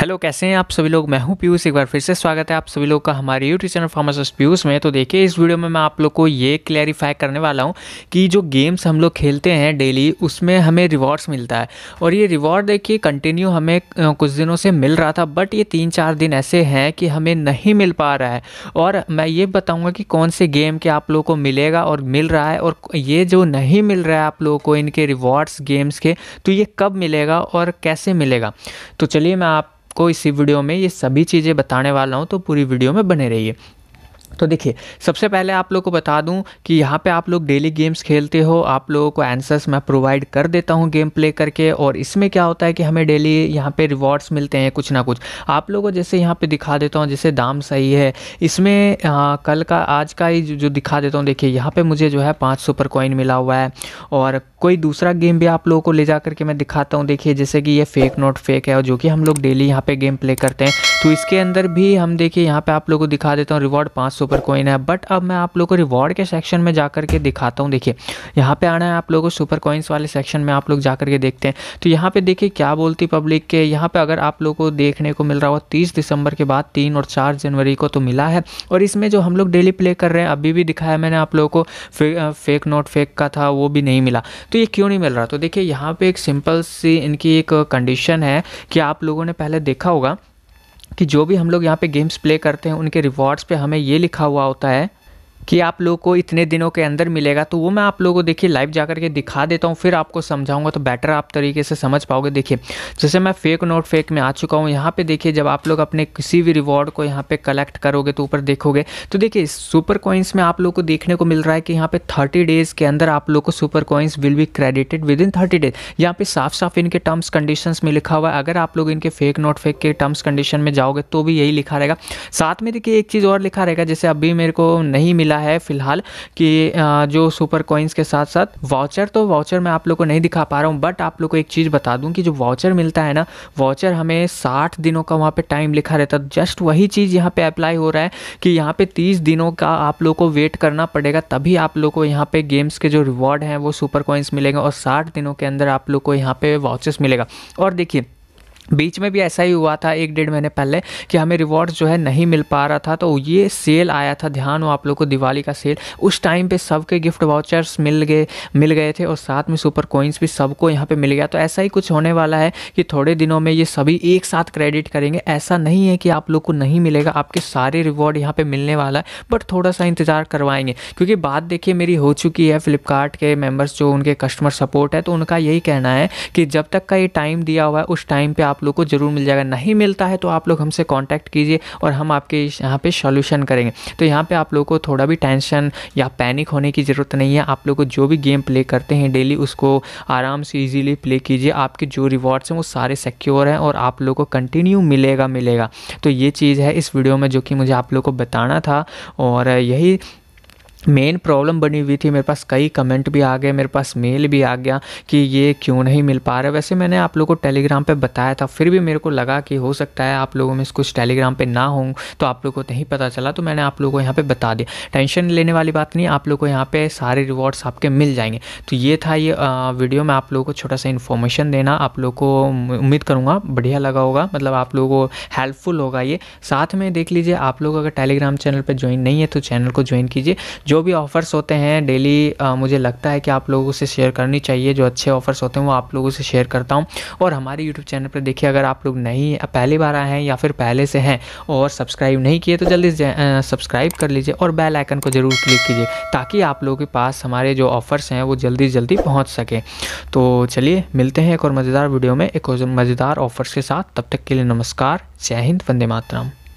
hello कैसे हैं आप सभी लोग मैं हूं पीयूष एक बार फिर से स्वागत है आप सभी लोग का हमारे यूट्यूब चैनल फार्मासिस्ट पीयूष में तो देखिए इस वीडियो में मैं आप लोग को ये क्लैरिफाई करने वाला हूं कि जो गेम्स हम लोग खेलते हैं डेली उसमें हमें रिवॉर्ड्स मिलता है और ये रिवॉर्ड देखिए कंटिन्यू हमें कुछ दिनों से मिल रहा था बट ये तीन चार दिन ऐसे हैं कि हमें नहीं मिल पा रहा है और मैं ये बताऊँगा कि कौन से गेम के आप लोग को मिलेगा और मिल रहा है और ये जो नहीं मिल रहा है आप लोगों को इनके रिवॉर्ड्स गेम्स के तो ये कब मिलेगा और कैसे मिलेगा तो चलिए मैं आप आपको इसी वीडियो में ये सभी चीज़ें बताने वाला हूँ तो पूरी वीडियो में बने रहिए तो देखिए सबसे पहले आप लोग को बता दूं कि यहाँ पे आप लोग डेली गेम्स खेलते हो आप लोगों को आंसर्स मैं प्रोवाइड कर देता हूँ गेम प्ले करके और इसमें क्या होता है कि हमें डेली यहाँ पे रिवॉर्ड्स मिलते हैं कुछ ना कुछ आप लोगों को जैसे यहाँ पे दिखा देता हूँ जैसे दाम सही है इसमें आ, कल का आज का ही जो दिखा देता हूँ देखिए यहाँ पर मुझे जो है पाँच सुपर कॉइन मिला हुआ है और कोई दूसरा गेम भी आप लोगों को ले जा करके मैं दिखाता हूँ देखिए जैसे कि ये फेक नोट फेक है और जो कि हम लोग डेली यहाँ पर गेम प्ले करते हैं तो इसके अंदर भी हम देखिए यहाँ पर आप लोग को दिखा देता हूँ रिवॉर्ड पाँच सुपर कोइन है बट अब मैं आप लोग को रिवॉर्ड के सेक्शन में जा करके दिखाता हूँ देखिए यहाँ पे आना है आप लोगों को सुपर कोइंस वाले सेक्शन में आप लोग जा करके देखते हैं तो यहाँ पे देखिए क्या बोलती पब्लिक के यहाँ पे अगर आप लोग को देखने को मिल रहा हो तीस दिसंबर के बाद तीन और चार जनवरी को तो मिला है और इसमें जो हम लोग डेली प्ले कर रहे हैं अभी भी दिखाया मैंने आप लोगों को फे, फेक नोट फेक का था वो भी नहीं मिला तो ये क्यों नहीं मिल रहा तो देखिए यहाँ पर एक सिंपल सी इनकी एक कंडीशन है कि आप लोगों ने पहले देखा होगा कि जो भी हम लोग यहाँ पे गेम्स प्ले करते हैं उनके रिवॉर्ड्स पे हमें ये लिखा हुआ होता है कि आप लोग को इतने दिनों के अंदर मिलेगा तो वो मैं आप लोगों को देखिए लाइव जा करके दिखा देता हूँ फिर आपको समझाऊंगा तो बेटर आप तरीके से समझ पाओगे देखिए जैसे मैं फेक नोट फेक में आ चुका हूँ यहाँ पे देखिए जब आप लोग अपने किसी भी रिवॉर्ड को यहाँ पे कलेक्ट करोगे तो ऊपर देखोगे तो देखिए सुपर कॉइन्स में आप लोग को देखने को मिल रहा है कि यहाँ पे थर्टी डेज़ के अंदर आप लोग को super coins will be credited within thirty days यहाँ पे साफ साफ इनके टर्म्स कंडीशन में लिखा हुआ है अगर आप लोग इनके फेक नोट फेक के टर्म्स कंडीशन में जाओगे तो भी यही लिखा रहेगा साथ में देखिए एक चीज़ और लिखा रहेगा जैसे अभी मेरे को नहीं मिला दिया है फ़िलहाल कि जो सुपर कॉइन्स के साथ साथ वाउचर तो वाउचर मैं आप लोग को नहीं दिखा पा रहा हूँ बट आप लोग को एक चीज़ बता दूँ कि जो वाउचर मिलता है ना वाउचर हमें साठ दिनों का वहाँ पर टाइम लिखा रहता है जस्ट वही चीज़ यहाँ पर अप्लाई हो रहा है कि यहाँ पर तीस दिनों का आप लोग को वेट करना पड़ेगा तभी आप लोग को यहाँ पर गेम्स के जो रिवॉर्ड हैं वो सुपर कॉइन्स मिलेगा और साठ दिनों के अंदर आप लोग को यहाँ पर वाउचर्स मिलेगा और देखिए बीच में भी ऐसा ही हुआ था एक डेढ़ महीने पहले कि हमें रिवॉर्ड्स जो है नहीं मिल पा रहा था तो ये सेल आया था ध्यान हो आप लोग को दिवाली का सेल उस टाइम पे सबके गिफ्ट वाउचर्स मिल गए मिल गए थे और साथ में सुपर कोइंस भी सबको यहाँ पे मिल गया तो ऐसा ही कुछ होने वाला है कि थोड़े दिनों में ये सभी एक साथ क्रेडिट करेंगे ऐसा नहीं है कि आप लोग को नहीं मिलेगा आपके सारे रिवॉर्ड यहाँ पर मिलने वाला है बट थोड़ा सा इंतज़ार करवाएंगे क्योंकि बात देखिए मेरी हो चुकी है फ्लिपकार्ट के मेम्बर्स जो उनके कस्टमर सपोर्ट है तो उनका यही कहना है कि जब तक का ये टाइम दिया हुआ है उस टाइम पर आप आप लोग को ज़रूर मिल जाएगा नहीं मिलता है तो आप लोग हमसे कॉन्टैक्ट कीजिए और हम आपके यहाँ पे सॉल्यूशन करेंगे तो यहाँ पे आप लोग को थोड़ा भी टेंशन या पैनिक होने की ज़रूरत नहीं है आप लोग को जो भी गेम प्ले करते हैं डेली उसको आराम से ईजिली प्ले कीजिए आपके जो रिवॉर्ड्स हैं वो सारे सिक्योर हैं और आप लोग को कंटिन्यू मिलेगा मिलेगा तो ये चीज़ है इस वीडियो में जो कि मुझे आप लोग को बताना था और यही मेन प्रॉब्लम बनी हुई थी मेरे पास कई कमेंट भी आ गए मेरे पास मेल भी आ गया कि ये क्यों नहीं मिल पा रहा वैसे मैंने आप लोगों को टेलीग्राम पे बताया था फिर भी मेरे को लगा कि हो सकता है आप लोगों में कुछ टेलीग्राम पे ना हो तो आप लोगों को नहीं पता चला तो मैंने आप लोगों को यहाँ पर बता दिया टेंशन लेने वाली बात नहीं आप लोग को यहाँ पे सारे रिवॉर्ड्स आपके मिल जाएंगे तो ये था ये वीडियो में आप लोगों को छोटा सा इन्फॉर्मेशन देना आप लोग को उम्मीद करूँगा बढ़िया लगा होगा मतलब आप लोगों को हेल्पफुल होगा ये साथ में देख लीजिए आप लोग अगर टेलीग्राम चैनल पर ज्वाइन नहीं है तो चैनल को ज्वाइन कीजिए जो भी ऑफ़र्स होते हैं डेली मुझे लगता है कि आप लोगों से शेयर करनी चाहिए जो अच्छे ऑफ़र्स होते हैं वो आप लोगों से शेयर करता हूँ और हमारे यूट्यूब चैनल पर देखिए अगर आप लोग नहीं पहली बार आए हैं या फिर पहले से हैं और सब्सक्राइब नहीं किए तो जल्दी सब्सक्राइब कर लीजिए और बेल आइकन को ज़रूर क्लिक कीजिए ताकि आप लोगों के पास हमारे जो ऑफ़र्स हैं वो जल्दी जल्दी पहुँच सकें तो चलिए मिलते हैं एक और मज़ेदार वीडियो में एक और मज़ेदार ऑफ़र्स के साथ तब तक के लिए नमस्कार जय हिंद वंदे मातरम